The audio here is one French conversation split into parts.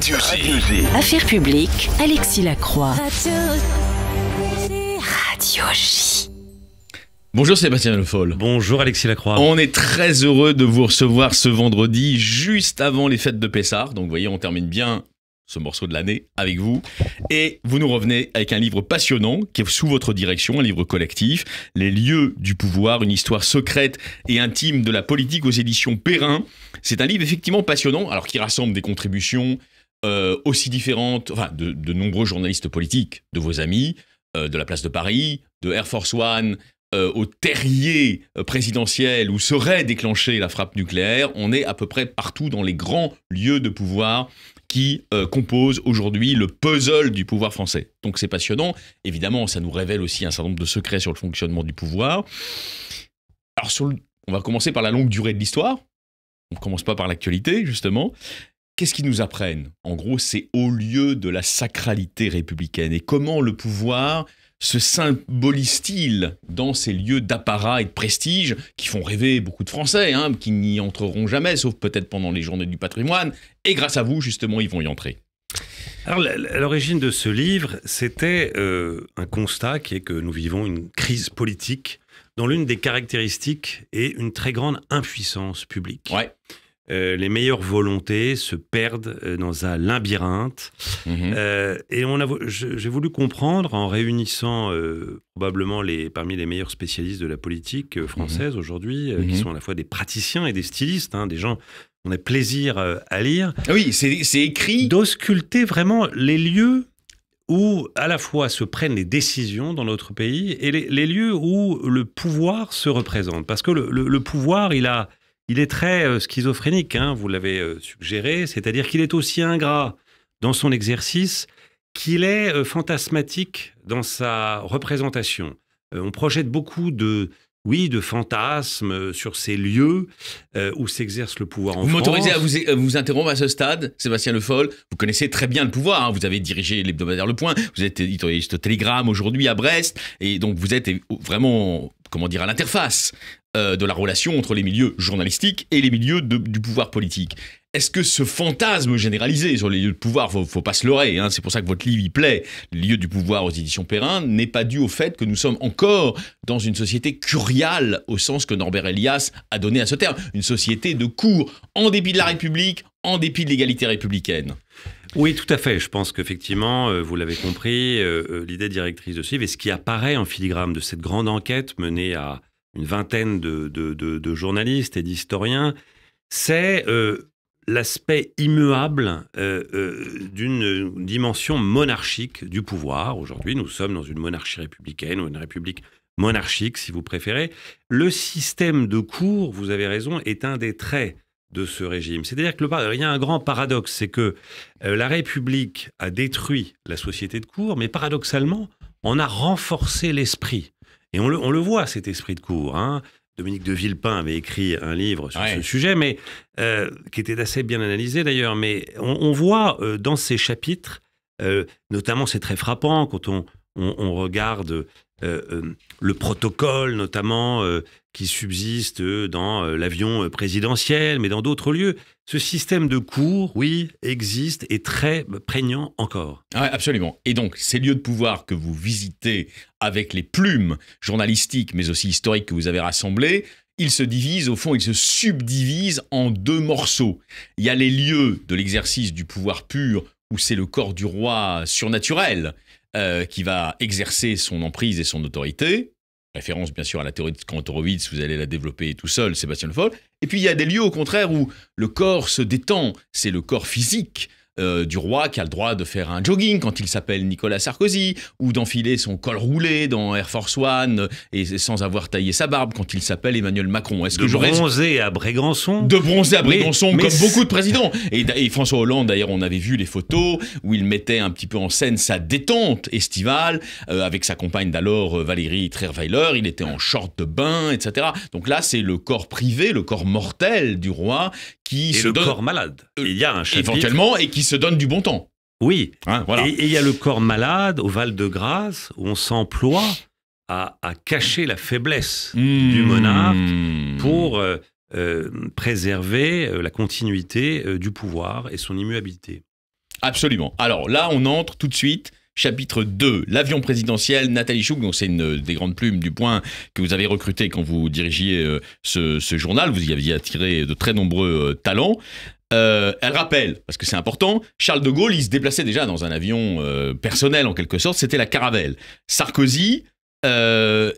Radio G. Affaires publiques, Alexis Lacroix. Radio g Bonjour Sébastien Le Foll. Bonjour Alexis Lacroix. On est très heureux de vous recevoir ce vendredi, juste avant les fêtes de Pessard. Donc vous voyez, on termine bien ce morceau de l'année avec vous. Et vous nous revenez avec un livre passionnant qui est sous votre direction, un livre collectif, Les lieux du pouvoir, une histoire secrète et intime de la politique aux éditions Perrin. C'est un livre effectivement passionnant, alors qui rassemble des contributions, euh, aussi différentes, enfin, de, nombreux journalistes politiques, de vos amis, euh, de la place de Paris, de Air Force One, euh, au terrier présidentiel où serait déclenchée la frappe nucléaire, on est à peu près partout dans les grands lieux de pouvoir qui composent aujourd'hui le puzzle du pouvoir français. Donc c'est passionnant. Évidemment, ça nous révèle aussi un certain nombre de secrets sur le fonctionnement du pouvoir. Alors on va commencer par la longue durée de l'histoire. On ne commence pas par l'actualité, justement. Qu'est-ce qu'ils nous apprennent En gros, c'est au lieu de la sacralité républicaine. Et comment le pouvoir se symbolise-t-il dans ces lieux d'apparat et de prestige qui font rêver beaucoup de Français, hein, qui n'y entreront jamais, sauf peut-être pendant les journées du patrimoine Et grâce à vous, justement, ils vont y entrer. Alors, l'origine de ce livre, c'était euh, un constat qui est que nous vivons une crise politique dans l'une des caractéristiques est une très grande impuissance publique. Ouais. Euh, les meilleures volontés se perdent euh, dans un labyrinthe. Mhm. Euh, et on a, j'ai voulu comprendre en réunissant probablement les, parmi les meilleurs spécialistes de la politique française mhm. aujourd'hui, qui mhm. sont à la fois des praticiens et des stylistes, hein, des gens on a plaisir à lire. Ah oui, c'est écrit. D'ausculter vraiment les lieux où à la fois se prennent les décisions dans notre pays et les, lieux où le pouvoir se représente. Parce que le pouvoir, il a il est très euh, schizophrénique, hein, vous l'avez euh, suggéré, c'est-à-dire qu'il est aussi ingrat dans son exercice qu'il est euh, fantasmatique dans sa représentation. on projette beaucoup de, oui, de fantasmes sur ces lieux où s'exerce le pouvoir en vous France. Vous m'autorisez à vous, interrompre à ce stade, Sébastien Le Foll. Vous connaissez très bien le pouvoir. Hein. Vous avez dirigé l'hebdomadaire Le Point. Vous êtes éditorialiste au Télégramme aujourd'hui à Brest. Et donc, vous êtes oh, vraiment, comment dire, à l'interface euh, de la relation entre les milieux journalistiques et les milieux du pouvoir politique. Est-ce que ce fantasme généralisé sur les lieux de pouvoir, faut, faut pas se leurrer, hein, c'est pour ça que votre livre y plaît, les lieux du pouvoir aux éditions Perrin, n'est pas dû au fait que nous sommes encore dans une société curiale au sens que Norbert Elias a donné à ce terme, une société de cours en dépit de la République, en dépit de l'égalité républicaine oui, tout à fait. Je pense qu'effectivement, euh, vous l'avez compris, euh, l'idée directrice de ce livre et ce qui apparaît en filigrane de cette grande enquête menée à, une vingtaine de, journalistes et d'historiens, c'est euh, l'aspect immuable euh, euh, d'une dimension monarchique du pouvoir. Aujourd'hui, nous sommes dans une monarchie républicaine ou une république monarchique, si vous préférez. Le système de cours, vous avez raison, est un des traits de ce régime. C'est-à-dire qu'il y a un grand paradoxe, c'est que la République a détruit la société de cours, mais paradoxalement, on a renforcé l'esprit. Et on le, voit, cet esprit de cours. Hein. Dominique de Villepin avait écrit un livre sur ce sujet, mais euh, qui était assez bien analysé d'ailleurs. Mais on, voit euh, dans ces chapitres, euh, notamment c'est très frappant quand on regarde euh, euh, le protocole notamment euh, qui subsiste dans l'avion présidentiel, mais dans d'autres lieux. Ce système de cours, oui, existe et très prégnant encore. Ah absolument. Et donc, ces lieux de pouvoir que vous visitez avec les plumes journalistiques, mais aussi historiques que vous avez rassemblées, ils se divisent, au fond, ils se subdivisent en deux morceaux. Il y a les lieux de l'exercice du pouvoir pur, où c'est le corps du roi surnaturel, euh, qui va exercer son emprise et son autorité. Référence bien sûr à la théorie de Kantorowicz, vous allez la développer tout seul, Sébastien Le Foll. Et puis il y a des lieux au contraire où le corps se détend, c'est le corps physique, euh, du roi qui a le droit de faire un jogging quand il s'appelle Nicolas Sarkozy, ou d'enfiler son col roulé dans Air Force One euh, et sans avoir taillé sa barbe quand il s'appelle Emmanuel Macron. Est-ce que j'aurais bronzer à Brégançon De bronzer à Brégançon, comme beaucoup de présidents. Et, François Hollande, d'ailleurs, on avait vu les photos où il mettait un petit peu en scène sa détente estivale euh, avec sa compagne d'alors Valérie Trierweiler. Il était en short de bain, etc. Donc là, c'est le corps privé, le corps mortel du roi et le corps malade. Euh, il y a un Éventuellement, et qui se donne du bon temps. Oui. Hein, et il y a le corps malade au Val-de-Grâce où on s'emploie à, cacher la faiblesse hmm. du monarque pour euh, euh, préserver la continuité du pouvoir et son immuabilité. Absolument. Alors là, on entre tout de suite chapitre 2, l'avion présidentiel. Nathalie Chouk, donc c'est une des grandes plumes du point que vous avez recruté quand vous dirigiez euh, ce, journal. Vous y aviez attiré de très nombreux euh, talents. Euh, elle rappelle, parce que c'est important, Charles de Gaulle, il se déplaçait déjà dans un avion personnel en quelque sorte, c'était la Caravelle. Sarkozy,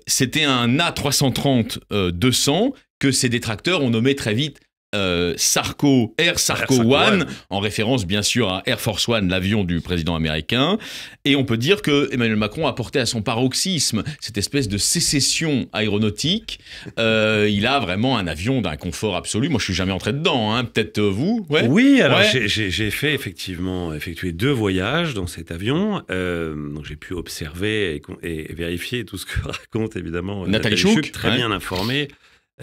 c'était un A330-200 que ses détracteurs ont nommé très vite euh, Sarko, Air Sarko, One, en référence bien sûr à Air Force One, l'avion du président américain. Et on peut dire que Emmanuel Macron a porté à son paroxysme cette espèce de sécession aéronautique. Euh, il a vraiment un avion d'un confort absolu. Moi, je suis jamais entré dedans. Hein. Peut-être euh, vous Oui, alors j'ai fait effectivement effectué deux voyages dans cet avion. donc j'ai pu observer et, vérifier tout ce que raconte évidemment Nathalie, Chouk, très bien informé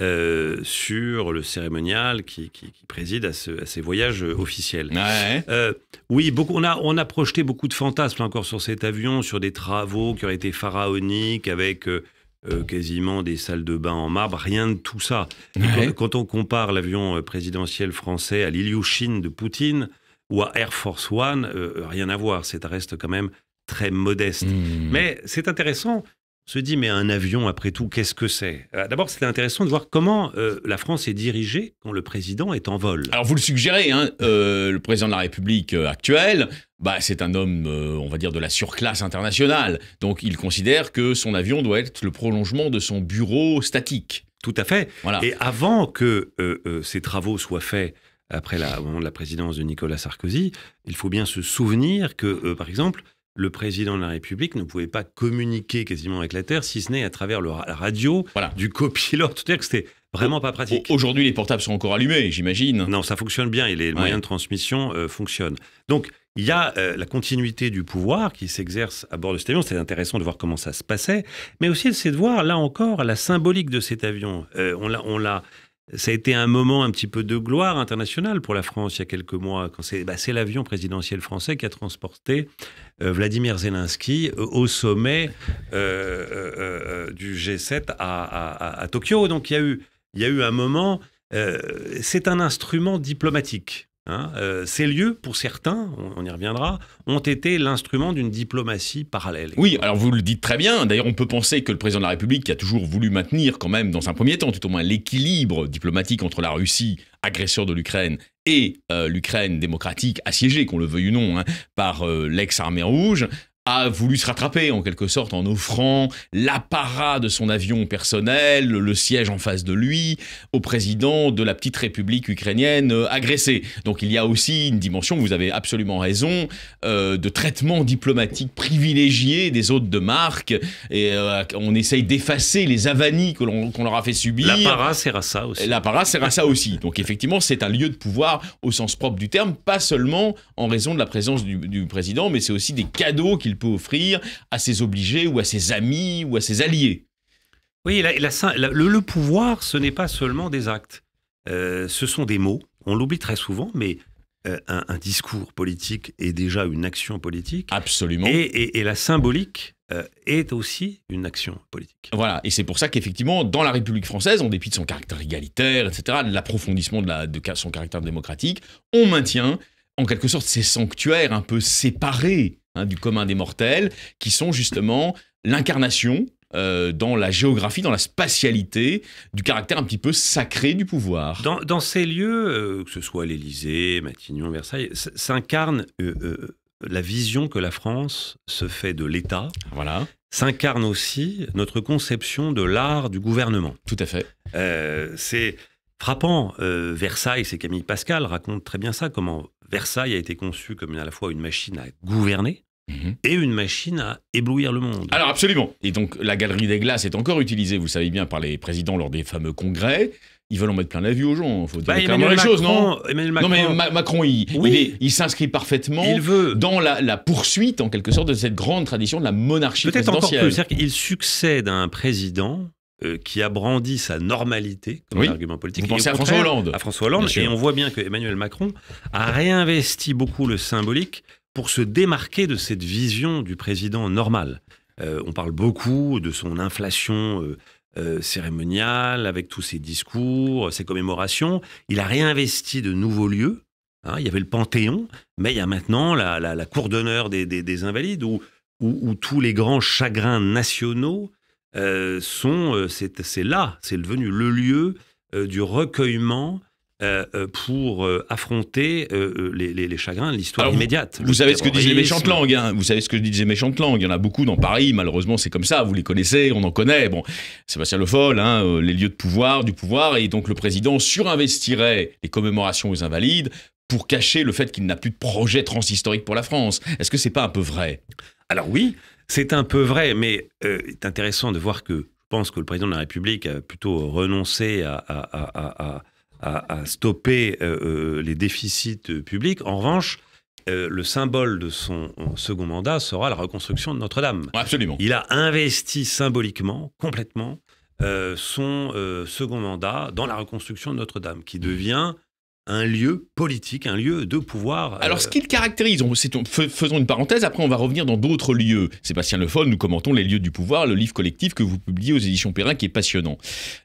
euh, sur le cérémonial qui, préside à, ces voyages euh, officiels. Euh, oui, beaucoup, on, a, projeté beaucoup de fantasmes encore sur cet avion, sur des travaux qui auraient été pharaoniques avec... quasiment des salles de bain en marbre, rien de tout ça. Quand, on compare l'avion présidentiel français à l'Ilyushin de Poutine ou à Air Force One, rien à voir. C'est reste quand même très modeste. Hmm. Mais c'est intéressant se dit, mais un avion, après tout, qu'est-ce que c'est euh, D'abord, c'était intéressant de voir comment euh, la France est dirigée quand le président est en vol. Alors, vous le suggérez, hein, euh, le président de la République actuel, bah, c'est un homme, on va dire, de la surclasse internationale. Donc, il considère que son avion doit être le prolongement de son bureau statique. Tout à fait. Et avant que ces travaux soient faits après la, de la présidence de Nicolas Sarkozy, il faut bien se souvenir que, par exemple, le président de la République ne pouvait pas communiquer quasiment avec la Terre, si ce n'est à travers le, la radio du copilote. C'est-à-dire que c'était vraiment pas pratique. Aujourd'hui, les portables sont encore allumés, j'imagine. Non, ça fonctionne bien et les moyens de transmission euh, fonctionnent. Donc, il y a euh, la continuité du pouvoir qui s'exerce à bord de cet avion. C'est intéressant de voir comment ça se passait. Mais aussi, c'est de voir, là encore, la symbolique de cet avion. Euh, on l'a ça a été un moment un petit peu de gloire internationale pour la France il y a quelques mois, quand c'est bah, l'avion présidentiel français qui a transporté euh, Vladimir Zelensky euh, au sommet euh, du G7 à, Tokyo. Donc il y a eu un moment, c'est un instrument diplomatique. Hein. Euh, ces lieux, pour certains, on, y reviendra, ont été l'instrument d'une diplomatie parallèle. Oui, alors vous le dites très bien. D'ailleurs, on peut penser que le président de la République, qui a toujours voulu maintenir quand même, dans un premier temps, tout au moins l'équilibre diplomatique entre la Russie, agresseur de l'Ukraine, et euh, l'Ukraine démocratique assiégée, qu'on le veuille ou non, hein, par euh, l'ex-armée rouge, a voulu se rattraper en quelque sorte en offrant l'apparat de son avion personnel, le siège en face de lui, au président de la petite république ukrainienne euh, agressée. Donc il y a aussi une dimension, vous avez absolument raison, euh, de traitement diplomatique privilégié des hôtes de marque. Et euh, on essaye d'effacer les avanies qu'on leur a fait subir. L'apparat sert à ça aussi. L'apparat sert à ça aussi. Donc effectivement, c'est un lieu de pouvoir au sens propre du terme, pas seulement en raison de la présence du, du président, mais c'est aussi des cadeaux qu'il peut offrir à ses obligés ou à ses amis ou à ses alliés. Oui, la, le, pouvoir, ce n'est pas seulement des actes, euh, ce sont des mots. On l'oublie très souvent, mais euh, un, discours politique est déjà une action politique. Absolument. Et, la symbolique euh, est aussi une action politique. Voilà, et c'est pour ça qu'effectivement, dans la République française, en dépit de son caractère égalitaire, etc., de l'approfondissement de, la, de son caractère démocratique, on maintient en quelque sorte ces sanctuaires un peu séparés Hein, du commun des mortels, qui sont justement l'incarnation euh, dans la géographie, dans la spatialité, du caractère un petit peu sacré du pouvoir. Dans, ces lieux, euh, que ce soit l'Élysée, Matignon, Versailles, s'incarne euh, la vision que la France se fait de l'État. Voilà. S'incarne aussi notre conception de l'art du gouvernement. Tout à fait. c'est frappant. Versailles, c'est Camille Pascal raconte très bien ça, comment Versailles a été conçu comme à la fois une machine à gouverner, Mhm. et une machine à éblouir le monde. Alors absolument. Et donc la galerie des glaces est encore utilisée, vous le savez bien, par les présidents lors des fameux congrès. Ils veulent en mettre plein la vue aux gens, faut bah, dire bah, Emmanuel Macron, les choses, non non mais Macron, il, il s'inscrit parfaitement il veut... dans la, poursuite, en quelque sorte, de cette grande tradition de la monarchie Peut-être encore plus, c'est-à-dire qu'il succède à un président euh, qui a brandi sa normalité comme argument politique. Vous pensez à François Hollande À François Hollande, et on voit bien que Emmanuel Macron a réinvesti beaucoup le symbolique pour se démarquer de cette vision du président normal. Euh, on parle beaucoup de son inflation euh, euh, cérémoniale, avec tous ses discours, ses commémorations. Il a réinvesti de nouveaux lieux. Hein. Il y avait le Panthéon, mais il y a maintenant la, cour d'honneur des, invalides, où, où, tous les grands chagrins nationaux sont... c'est là, c'est devenu le lieu du recueillement euh, euh, pour euh, affronter les, chagrins de l'histoire immédiate. Vous, savez ce que disait Méchante Langue, langues. Hein. vous savez ce que les méchantes langues. il y en a beaucoup dans Paris, malheureusement c'est comme ça, vous les connaissez, on en connaît, bon, Sébastien Le Foll, hein, les lieux de pouvoir, du pouvoir, et donc le président surinvestirait les commémorations aux invalides pour cacher le fait qu'il n'a plus de projet transhistorique pour la France. Est-ce que c'est pas un peu vrai Alors oui, c'est un peu vrai, mais c'est intéressant de voir que je pense que le président de la République a plutôt renoncé à à, stopper euh, euh, les déficits euh, publics. En revanche, le symbole de son second mandat sera la reconstruction de Notre-Dame. Absolument. Il a investi symboliquement, complètement, son second mandat dans la reconstruction de Notre-Dame, qui devient un lieu politique, un lieu de pouvoir. Euh, Alors, ce qu'il caractérise, on, faisons une parenthèse, après on va revenir dans d'autres lieux. Sébastien Le Foll, nous commentons Les lieux du pouvoir, le livre collectif que vous publiez aux éditions Perrin, qui est passionnant,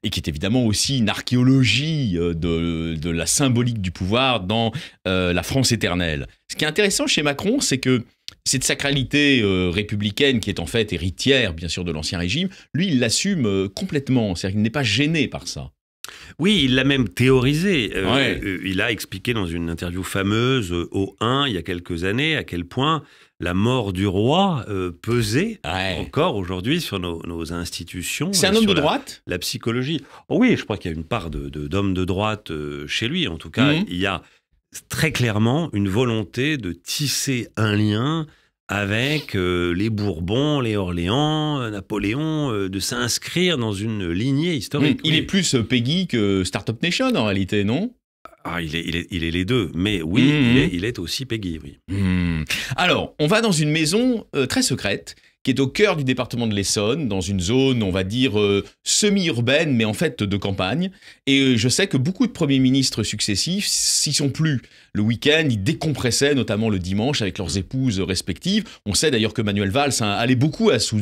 et qui est évidemment aussi une archéologie euh, de, la symbolique du pouvoir dans euh, la France éternelle. Ce qui est intéressant chez Macron, c'est que cette sacralité républicaine qui est en fait héritière, bien sûr, de l'Ancien Régime, lui, il l'assume complètement, c'est-à-dire qu'il n'est pas gêné par ça. Oui, il l'a même théorisé. Euh, euh, il a expliqué dans une interview fameuse euh, au 1 il y a quelques années à quel point la mort du roi pesait encore aujourd'hui sur nos, institutions. C'est un homme de droite La psychologie. Oh oui, je crois qu'il y a une part d'homme de, de, droite chez lui. En tout cas, mhm. il y a très clairement une volonté de tisser un lien avec euh, les Bourbons, les Orléans, euh, Napoléon, euh, de s'inscrire dans une lignée historique. il est plus Peggy que Startup Nation en réalité, non ah, il est, les deux, mais oui, mhm. il, est, aussi Peggy, hmm. Alors, on va dans une maison très secrète qui est au cœur du département de l'Essonne, dans une zone, on va dire, euh, semi-urbaine, mais en fait de campagne. Et euh, je sais que beaucoup de premiers ministres successifs s'y sont plus. Le week-end, ils décompressaient, notamment le dimanche, avec leurs épouses respectives. On sait d'ailleurs que Manuel Valls hein, allait beaucoup à sous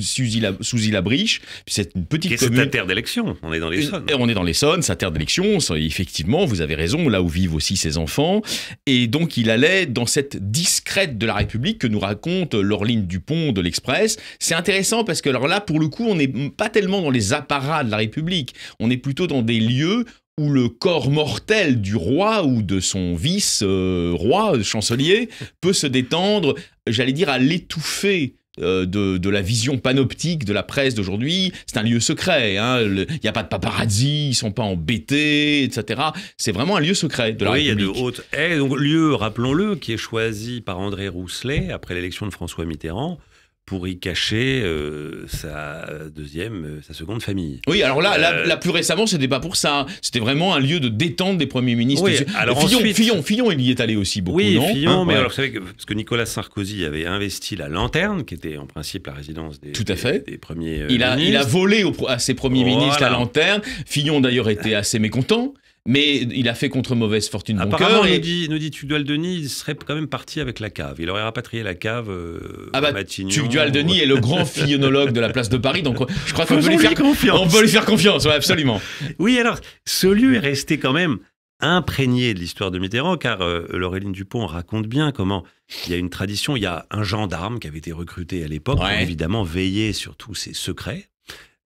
la briche C'est une petite commune. C'est terre d'élection, on est dans l'Essonne. On est dans l'Essonne, sa terre d'élection, effectivement, vous avez raison, là où vivent aussi ses enfants. Et donc, il allait dans cette discrète de la République que nous raconte Laureline Dupont de l'Express c'est intéressant parce que alors là, pour le coup, on n'est pas tellement dans les apparats de la République, on est plutôt dans des lieux où le corps mortel du roi ou de son vice-roi, euh, chancelier, peut se détendre, j'allais dire, à l'étouffer euh, de, la vision panoptique de la presse d'aujourd'hui. C'est un lieu secret. Hein. Il n'y a pas de paparazzi, ils ne sont pas embêtés, etc. C'est vraiment un lieu secret de la oui, il y a de hautes haies. Eh, donc, lieu, rappelons-le, qui est choisi par André Rousselet après l'élection de François Mitterrand pour y cacher euh, sa deuxième, euh, sa seconde famille. Oui, alors là, la, euh, plus récemment, c'était pas pour ça. Hein. C'était vraiment un lieu de détente des premiers ministres. alors Fillon, Fillon, Fillon, il y est allé aussi beaucoup, oui, Fillon, hein, mais alors vous savez parce que Nicolas Sarkozy avait investi la lanterne, qui était en principe la résidence des, Tout à fait. des, premiers il a, ministres. Il a volé à ses premiers ministres la lanterne. Fillon d'ailleurs était assez mécontent. Mais il a fait contre mauvaise fortune. Apparemment, bon et... nous dit, nous dit Denis, il serait quand même parti avec la cave. Il aurait rapatrié la cave euh, ah bah, Denis est le grand philonologue de la place de Paris, donc euh, je crois qu'on peut lui faire confiance. On peut lui faire confiance, absolument. oui, alors, ce lieu est resté quand même imprégné de l'histoire de Mitterrand, car euh, Laureline Dupont raconte bien comment il y a une tradition, il y a un gendarme qui avait été recruté à l'époque, évidemment veiller sur tous ses secrets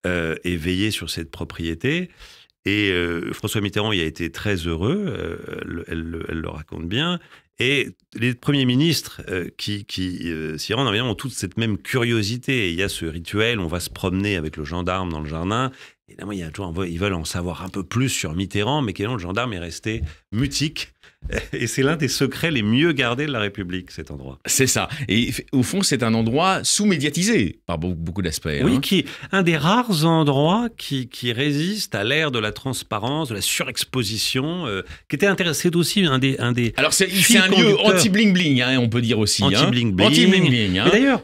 euh, et veiller sur cette propriété. Et euh, François Mitterrand y a été très heureux, euh, elle, le raconte bien. Et les premiers ministres euh, qui, s'y rendent ont toute cette même curiosité. il y a ce rituel, on va se promener avec le gendarme dans le jardin. Évidemment, il y a toujours, ils veulent en savoir un peu plus sur Mitterrand, mais le gendarme est resté mutique Et c'est l'un des secrets les mieux gardés de la République, cet endroit. C'est ça. Et au fond, c'est un endroit sous-médiatisé par beaucoup d'aspects. Hein. Oui, qui est un des rares endroits qui, qui résiste à l'ère de la transparence, de la surexposition, euh, qui était intéressé aussi un des, un des. Alors, c'est un lieu anti-bling-bling, hein, on peut dire aussi. Hein. Anti-bling-bling. Anti-bling-bling. D'ailleurs,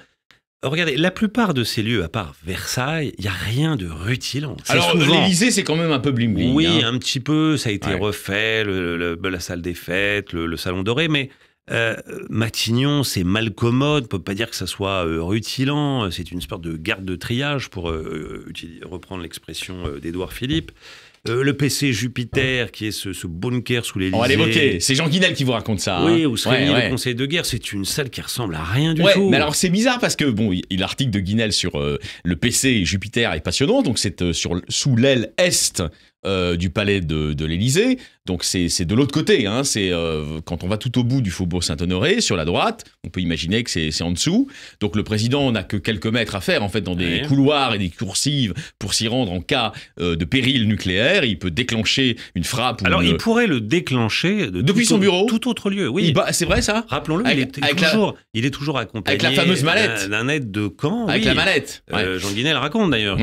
Regardez, la plupart de ces lieux, à part Versailles, il n'y a rien de rutilant. Alors, c'est quand même un peu bling-bling. Oui, hein. un petit peu, ça a été refait, la salle des fêtes, le, salon doré, mais euh, Matignon, c'est mal commode, on peut pas dire que ça soit euh, rutilant, c'est une sorte de garde de triage, pour euh, reprendre l'expression d'Édouard Philippe. Euh, le PC Jupiter, qui est ce, bunker sous les On va l'évoquer. C'est Jean Guinel qui vous raconte ça. Oui, hein. où le Conseil de guerre. C'est une salle qui ressemble à rien du ouais, tout. Mais alors c'est bizarre parce que bon, l'article de Guinel sur euh, le PC Jupiter est passionnant. Donc c'est euh, sur sous l'aile est euh, du palais de, l'Élysée. Donc c'est de l'autre côté. Hein. C'est euh, quand on va tout au bout du faubourg Saint-Honoré, sur la droite, on peut imaginer que c'est en dessous. Donc le président n'a que quelques mètres à faire en fait dans des couloirs et des coursives pour s'y rendre en cas euh, de péril nucléaire. Il peut déclencher une frappe. Alors il pourrait le déclencher depuis son bureau, tout autre lieu. Oui, c'est vrai ça. Rappelons-le, il, est toujours, il est toujours accompagné avec la fameuse mallette d'un aide de camp. Avec la mallette. Jean Guinet le raconte d'ailleurs.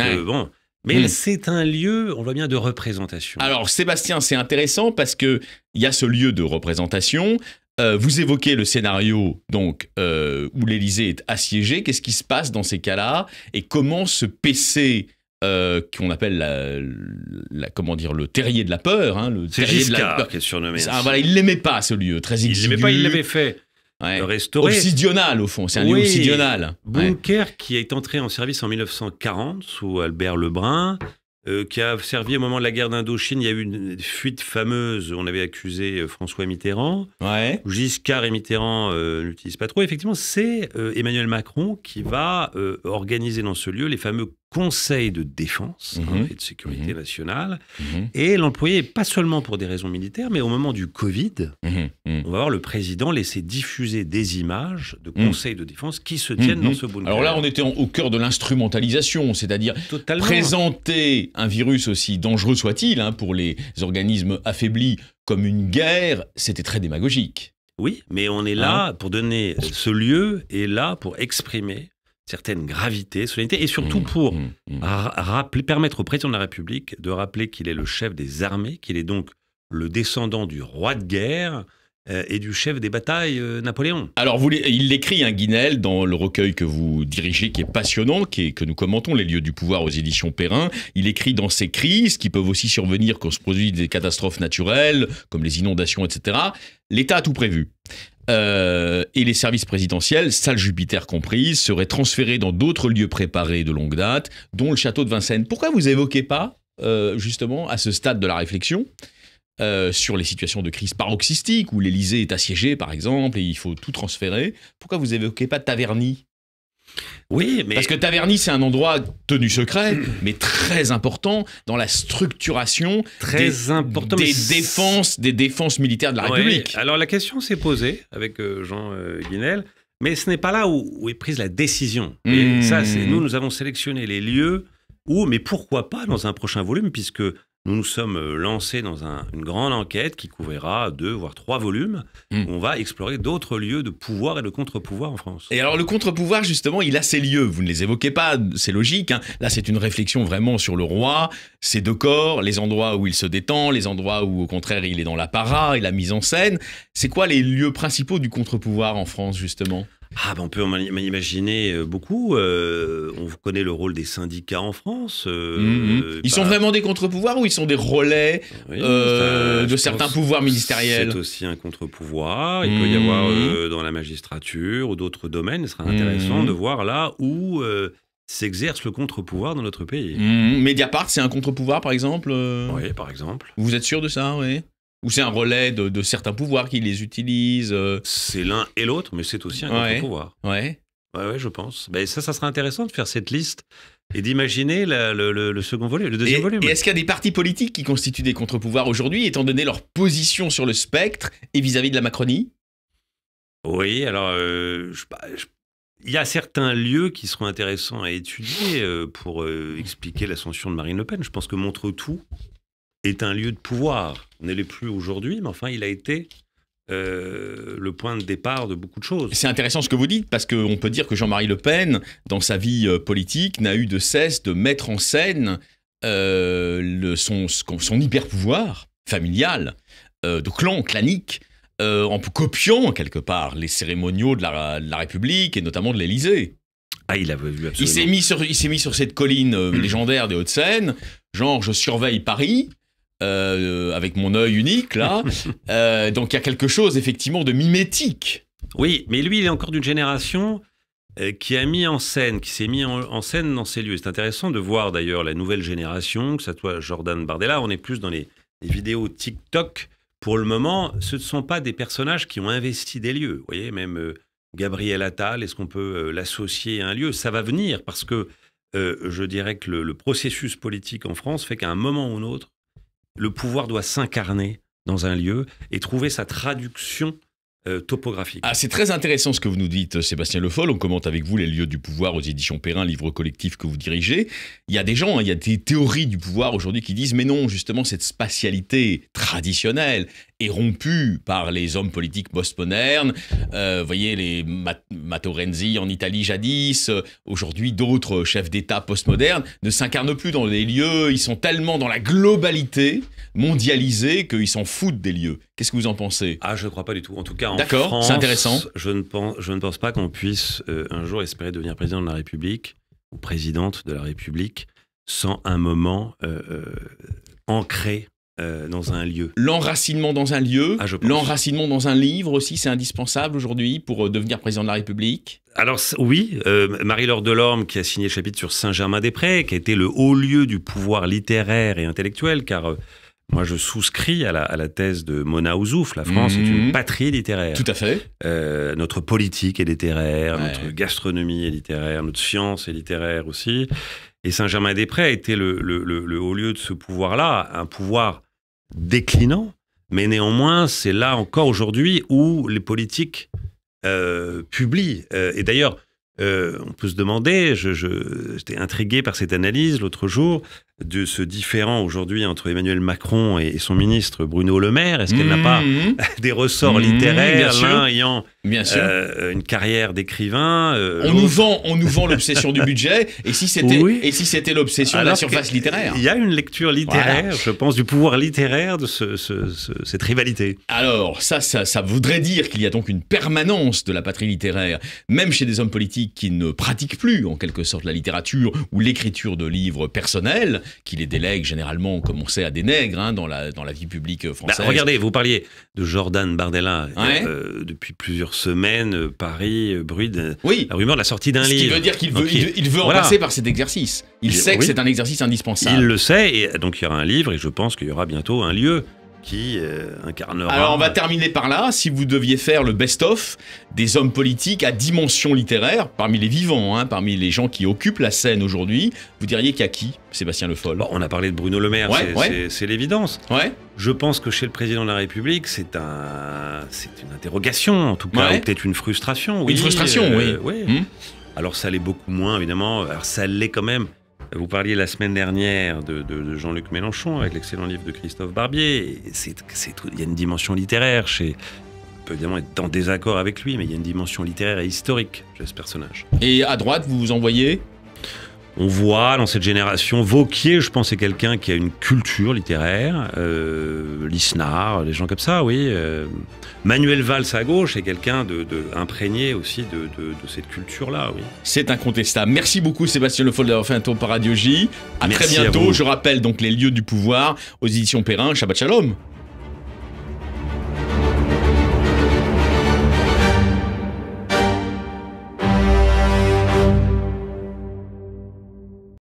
Mais c'est un lieu, on voit bien, de représentation. Alors Sébastien, c'est intéressant parce que il y a ce lieu de représentation. Euh, vous évoquez le scénario donc euh, où l'Élysée est assiégée. Qu'est-ce qui se passe dans ces cas-là et comment ce PC euh, qu'on appelle la, comment dire le terrier de la peur, hein, le terrier de la peur qui est surnommé. Ah, voilà, il l'aimait pas ce lieu très exigu. Il l'aimait pas, il l'avait fait ouais. au fond, c'est un lieu Bunker qui est entré en service en 1940 sous Albert Lebrun, euh, qui a servi au moment de la guerre d'Indochine. Il y a eu une fuite fameuse, on avait accusé euh, François Mitterrand. Giscard et Mitterrand euh, n'utilisent pas trop. Effectivement, c'est Emmanuel Macron qui va organiser dans ce lieu les fameux Conseil de défense hein, mhm. et de sécurité mhm. nationale. Mhm. Et l'employé, pas seulement pour des raisons militaires, mais au moment du Covid, on va voir le président laisser diffuser des images de conseils de défense qui se tiennent dans ce bunker. Alors là, on était au cœur de l'instrumentalisation, c'est-à-dire présenter un virus aussi dangereux soit-il hein, pour les organismes affaiblis comme une guerre, c'était très démagogique. Oui, mais on est là hein pour donner ce lieu et là pour exprimer certaine gravité, solennité, et surtout mmh, pour mmh, mmh. permettre au président de la République de rappeler qu'il est le chef des armées, qu'il est donc le descendant du roi de guerre, euh, et du chef des batailles euh, Napoléon. Alors, il l'écrit, un hein, Guinel, dans le recueil que vous dirigez, qui est passionnant, qui est, que nous commentons, Les lieux du pouvoir aux éditions Perrin. Il écrit dans ces crises, qui peuvent aussi survenir quand se produisent des catastrophes naturelles, comme les inondations, etc. L'État a tout prévu. Euh, et les services présidentiels, salle Jupiter comprise, seraient transférés dans d'autres lieux préparés de longue date, dont le château de Vincennes. Pourquoi vous évoquez pas, euh, justement, à ce stade de la réflexion, euh, sur les situations de crise paroxystique, où l'Élysée est assiégée, par exemple, et il faut tout transférer, pourquoi vous évoquez pas Taverny oui, mais... Parce que Taverny, c'est un endroit tenu secret, mais très important dans la structuration des, des défenses, des défenses militaires de la République. Alors la question s'est posée avec euh, Jean euh, Guinel, mais ce n'est pas là où, est prise la décision. Et hmm. ça, nous, nous avons sélectionné les lieux où, mais pourquoi pas dans un prochain volume, puisque nous nous sommes euh, lancés dans une grande enquête qui couvrira deux, voire trois volumes, hmm. on va explorer d'autres lieux de pouvoir et de contre-pouvoir en France. Et alors le contre-pouvoir, justement, il a ses lieux, vous ne les évoquez pas, c'est logique. Hein. Là, c'est une réflexion vraiment sur le roi, ses deux corps, les endroits où il se détend, les endroits où, au contraire, il est dans la para et la mise en scène. C'est quoi les lieux principaux du contre-pouvoir en France, justement ah, ben, on peut en imaginer euh, beaucoup. Euh, on connaît le rôle des syndicats en France. Euh, mhm. Ils sont bah vraiment des contre-pouvoirs ou ils sont des relais de certains pouvoirs ministériels C'est aussi un contre-pouvoir. Il peut y mhm. avoir dans la magistrature ou d'autres domaines. Ce sera mhm. intéressant de voir là où s'exerce le contre-pouvoir dans notre pays. Mediapart, c'est un contre-pouvoir par exemple Oui, par exemple. Vous êtes sûr de ça Oui. Ou c'est un relais de, certains pouvoirs qui les utilisent euh. C'est l'un et l'autre, mais c'est aussi un contre-pouvoir. Ouais. ouais. je pense. Mais ça, ça serait intéressant de faire cette liste et d'imaginer le, second volume, le deuxième volume. Et est-ce qu'il y a des partis politiques qui constituent des contre-pouvoirs aujourd'hui, étant donné leur position sur le spectre et vis-à-vis de la Macronie Oui, alors, euh, bah, il y a certains lieux qui seront intéressants à étudier euh, pour expliquer l'ascension de Marine Le Pen. Je pense que montre tout est un lieu de pouvoir. On ne l'est plus aujourd'hui, mais enfin, il a été euh, le point de départ de beaucoup de choses. C'est intéressant ce que vous dites, parce qu'on peut dire que Jean-Marie Le Pen, dans sa vie euh, politique, n'a eu de cesse de mettre en scène euh, le, son, son hyper-pouvoir familial, de clan, clanique, en copiant quelque part les cérémoniaux de la, République et notamment de l'Élysée. Ah, il avait vu Il s'est mis sur, il s'est mis sur cette colline légendaire des Hauts-de-Seine, genre je surveille Paris, euh, avec mon œil unique là. Euh, donc il y a quelque chose effectivement de mimétique. Oui, mais lui, il est encore d'une génération euh, qui a mis en scène, qui s'est mis en, scène dans ces lieux. C'est intéressant de voir d'ailleurs la nouvelle génération, que ça soit Jordan Bardella, on est plus dans les, vidéos TikTok. Pour le moment, ce ne sont pas des personnages qui ont investi des lieux. Vous voyez, même Gabriel Attal, est-ce qu'on peut l'associer à un lieu Ça va venir parce que je dirais que le, le, processus politique en France fait qu'à un moment ou un autre, le pouvoir doit s'incarner dans un lieu et trouver sa traduction euh, topographique. Ah, c'est très intéressant ce que vous nous dites, euh, Sébastien Le Foll. On commente avec vous les lieux du pouvoir aux éditions Perrin, livre collectif que vous dirigez. Il y a des gens, hein, il y a des théories du pouvoir aujourd'hui qui disent mais non, justement, cette spatialité traditionnelle, est rompu par les hommes politiques postmodernes. Euh, vous voyez, les Mat Renzi en Italie jadis, euh, aujourd'hui d'autres chefs d'État postmodernes ne s'incarnent plus dans les lieux. Ils sont tellement dans la globalité mondialisée qu'ils s'en foutent des lieux. Qu'est-ce que vous en pensez Ah, je ne crois pas du tout. En tout cas, en France c'est intéressant. Je ne, pense, je ne pense pas qu'on puisse euh, un jour espérer devenir président de la République ou présidente de la République sans un moment ancré euh, dans un lieu. L'enracinement dans un lieu, ah, l'enracinement dans un livre aussi, c'est indispensable aujourd'hui pour euh, devenir président de la République. Alors oui, euh, Marie-Laure Delorme qui a signé le chapitre sur Saint-Germain-des-Prés, qui a été le haut lieu du pouvoir littéraire et intellectuel, car moi je souscris à la, thèse de Mona Ouzouf, la France est une mhm. patrie littéraire. Tout à fait. notre politique est littéraire, notre gastronomie est littéraire, notre science est littéraire aussi. Et Saint-Germain-des-Prés a été le haut lieu de ce pouvoir-là, un pouvoir déclinant, mais néanmoins, c'est là encore aujourd'hui où les politiques euh, publient. Euh, et d'ailleurs, euh, on peut se demander, j'étais intrigué par cette analyse l'autre jour, de ce différent aujourd'hui entre Emmanuel Macron et, son ministre Bruno Le Maire Est-ce qu'elle n'a pas mmh. des ressorts mmh, littéraires, l'un ayant bien sûr. Euh, une carrière d'écrivain euh, on, nous vend, l'obsession du budget, et si c'était si l'obsession de la surface littéraire Il y a une lecture littéraire, je pense, du pouvoir littéraire de cette rivalité. Alors, ça, ça voudrait dire qu'il y a donc une permanence de la patrie littéraire, même chez des hommes politiques qui ne pratiquent plus, en quelque sorte, la littérature ou l'écriture de livres personnels qui les délègue généralement, comme on sait, à des nègres hein, dans, la, dans la vie publique bah, française. regardez, vous parliez de Jordan Bardella euh, euh, depuis plusieurs semaines, euh, Paris bruit oui. la rumeur de la sortie d'un livre. Ce qui veut dire qu'il veut, il, veut passer par cet exercice. Il, sait que c'est un exercice indispensable. Il le sait, et donc il y aura un livre, et je pense qu'il y aura bientôt un lieu qui euh, Alors on va euh, terminer par là. Si vous deviez faire le best-of des hommes politiques à dimension littéraire, parmi les vivants, hein, parmi les gens qui occupent la scène aujourd'hui, vous diriez qu'il y a qui, Sébastien Le Foll bah, On a parlé de Bruno Le Maire, c'est l'évidence. Ouais. Je pense que chez le président de la République, c'est une interrogation, en tout cas, ou peut-être une frustration. une frustration, euh, oui. Hum. Alors ça l'est beaucoup moins, évidemment. Alors ça l'est quand même vous parliez la semaine dernière de, Jean-Luc Mélenchon avec l'excellent livre de Christophe Barbier. Il y a une dimension littéraire chez. On peut évidemment être en désaccord avec lui, mais il y a une dimension littéraire et historique chez ce personnage. Et à droite, vous vous envoyez on voit dans cette génération, Vauquier, je pense, est quelqu'un qui a une culture littéraire, euh, Lisnard, des gens comme ça, oui. Euh. Manuel Valls à gauche est quelqu'un de, imprégné aussi de, cette culture-là, oui. C'est incontestable. Merci beaucoup, Sébastien Le Foll, d'avoir fait un tour par Radio J. À très bientôt. je rappelle donc les lieux du pouvoir aux éditions Perrin. Shabbat Shalom.